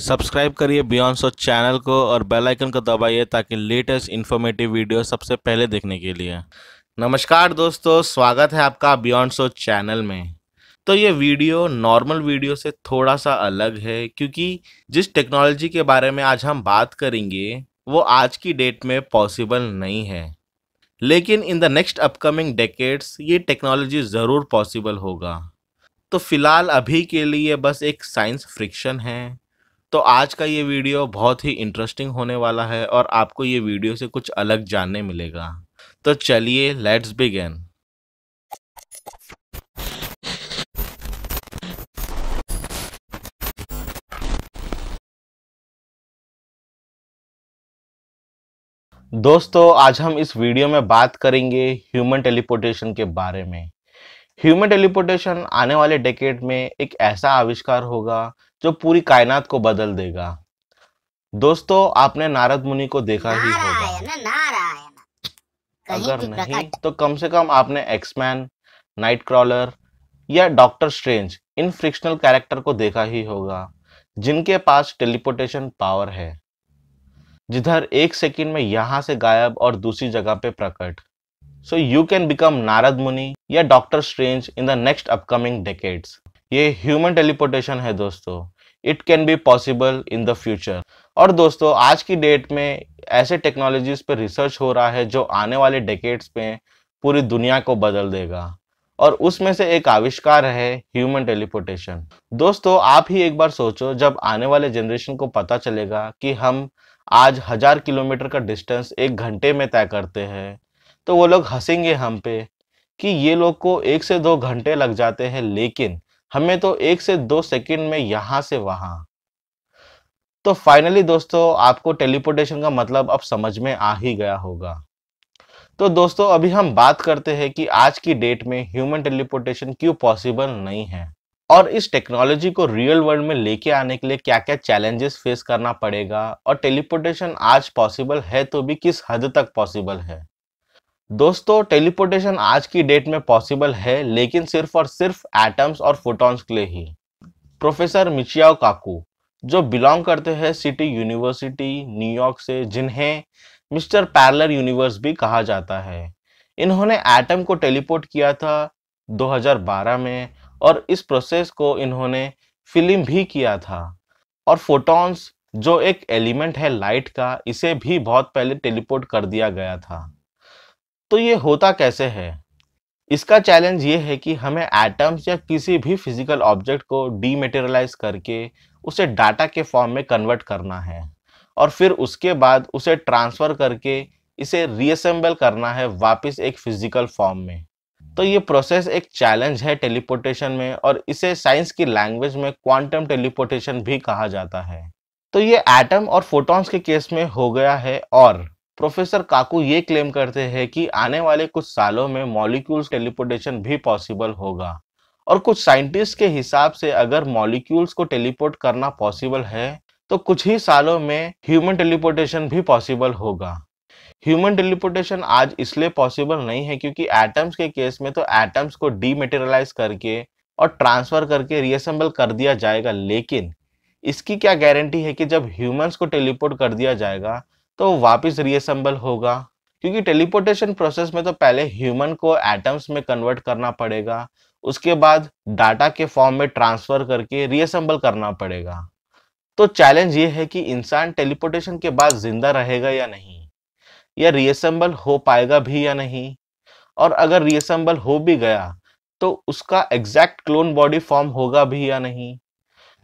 Subscribe करिए beyond सो channel को और बेल आइकन को दबाइए ताकि लेटेस्ट इन्फॉर्मेटिव वीडियो सबसे पहले देखने के लिए नमस्कार दोस्तों स्वागत है आपका बियॉन्ड सो चैनल में तो ये वीडियो नॉर्मल वीडियो से थोड़ा सा अलग है क्योंकि जिस टेक्नोलॉजी के बारे में आज हम बात करेंगे वो आज की डेट में पॉसिबल नहीं है लेकिन in the next upcoming decades ये टेक्नोलॉजी ज़रूर पॉसिबल होगा तो फ़िलहाल अभी के लिए बस एक साइंस फ्रिक्शन है तो आज का ये वीडियो बहुत ही इंटरेस्टिंग होने वाला है और आपको ये वीडियो से कुछ अलग जानने मिलेगा तो चलिए लेट्स बिगेन दोस्तों आज हम इस वीडियो में बात करेंगे ह्यूमन टेलीपोर्टेशन के बारे में ह्यूमन टेलीपोर्टेशन आने वाले डेकेड में एक ऐसा आविष्कार होगा जो पूरी कायनात को बदल देगा दोस्तों आपने नारद मुनि को देखा ही होगा अगर नहीं तो कम से कम आपने एक्समैन नाइट क्रॉलर या doctor strange in fictional character को देखा ही होगा जिनके पास टेलीपोर्टेशन पावर है जिधर एक सेकंड में यहां से गायब और दूसरी जगह पे प्रकट so you can become Narad Muni या doctor strange in the next upcoming decades. ये ह्यूमन टेलीपोर्टेशन है दोस्तों it can be possible in the future और दोस्तों आज की डेट में ऐसे टेक्नोलॉजीज पर रिसर्च हो रहा है जो आने वाले डेकेड्स में पूरी दुनिया को बदल देगा और उसमें से एक आविष्कार है ह्यूमन टेलीपोर्टेशन दोस्तों आप ही एक बार सोचो जब आने वाले जनरेशन को पता चलेगा कि हम आज हजार किलोमीटर का डिस्टेंस एक घंटे में तय करते हैं तो वो लोग हंसेंगे हम पे कि ये लोग को एक से दो घंटे लग जाते हैं लेकिन हमें तो एक से दो सेकंड में यहाँ से वहाँ तो फाइनली दोस्तों आपको टेलीपोर्टेशन का मतलब अब समझ में आ ही गया होगा तो दोस्तों अभी हम बात करते हैं कि आज की डेट में ह्यूमन टेलीपोर्टेशन क्यों पॉसिबल नहीं है और इस टेक्नोलॉजी को रियल वर्ल्ड में लेके आने के लिए क्या क्या चैलेंजेस फेस करना पड़ेगा और टेलीपोर्टेशन आज पॉसिबल है तो भी किस हद तक पॉसिबल है दोस्तों टेलीपोर्टेशन आज की डेट में पॉसिबल है लेकिन सिर्फ और सिर्फ एटम्स और फोटॉन्स के लिए ही प्रोफेसर मिचियाओ काकू जो बिलोंग करते हैं सिटी यूनिवर्सिटी न्यूयॉर्क से जिन्हें मिस्टर पैरलर यूनिवर्स भी कहा जाता है इन्होंने एटम को टेलीपोर्ट किया था 2012 में और इस प्रोसेस को इन्होंने फिल्म भी किया था और फोटॉन्स जो एक एलिमेंट है लाइट का इसे भी बहुत पहले टेलीपोर्ट कर दिया गया था तो ये होता कैसे है इसका चैलेंज ये है कि हमें एटम्स या किसी भी फिजिकल ऑब्जेक्ट को डीमेटेरियलाइज करके उसे डाटा के फॉर्म में कन्वर्ट करना है और फिर उसके बाद उसे ट्रांसफ़र करके इसे रीअसेंबल करना है वापस एक फिजिकल फॉर्म में तो ये प्रोसेस एक चैलेंज है टेलीपोर्टेशन में और इसे साइंस की लैंग्वेज में क्वांटम टेलीपोर्टेशन भी कहा जाता है तो ये एटम और फोटॉन्स के केस में हो गया है और प्रोफेसर काकू ये क्लेम करते हैं कि आने वाले कुछ सालों में मॉलिक्यूल्स टेलीपोर्टेशन भी पॉसिबल होगा और कुछ साइंटिस्ट के हिसाब से अगर मॉलिक्यूल्स को टेलीपोर्ट करना पॉसिबल है तो कुछ ही सालों में ह्यूमन टेलीपोर्टेशन भी पॉसिबल होगा ह्यूमन टेलीपोर्टेशन आज इसलिए पॉसिबल नहीं है क्योंकि एटम्स के केस में तो एटम्स को डीमेटेरियलाइज करके और ट्रांसफर करके रीअसेंबल कर दिया जाएगा लेकिन इसकी क्या गारंटी है कि जब ह्यूमंस को टेलीपोर्ट कर दिया जाएगा तो वापस रीअसेंबल होगा क्योंकि टेलीपोर्टेशन प्रोसेस में तो पहले ह्यूमन को एटम्स में कन्वर्ट करना पड़ेगा उसके बाद डाटा के फॉर्म में ट्रांसफर करके रीअसेंबल करना पड़ेगा तो चैलेंज ये है कि इंसान टेलीपोर्टेशन के बाद जिंदा रहेगा या नहीं या रीअसेंबल हो पाएगा भी या नहीं और अगर रीअसेंबल हो भी गया तो उसका एग्जैक्ट क्लोन बॉडी फॉर्म होगा भी या नहीं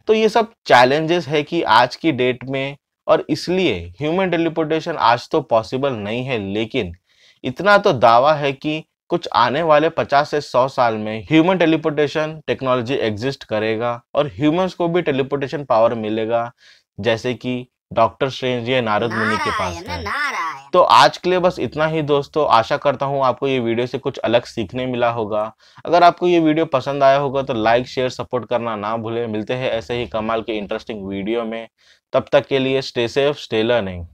तो ये सब चैलेंजेस है कि आज की डेट में और इसलिए ह्यूमन डिलीपोटेशन आज तो पॉसिबल नहीं है लेकिन इतना तो दावा है कि कुछ आने वाले 50 से 100 साल में ह्यूमन टेलीपोर्टेशन टेक्नोलॉजी एग्जिस्ट करेगा और ह्यूमंस को भी टेलीपोर्टेशन पावर मिलेगा जैसे कि डॉक्टर श्रेंज या नारद मुनि के पास है तो आज के लिए बस इतना ही दोस्तों आशा करता हूँ आपको ये वीडियो से कुछ अलग सीखने मिला होगा अगर आपको ये वीडियो पसंद आया होगा तो लाइक शेयर सपोर्ट करना ना भूलें मिलते हैं ऐसे ही कमाल के इंटरेस्टिंग वीडियो में तब तक के लिए स्टे सेफ स्टे लर्निंग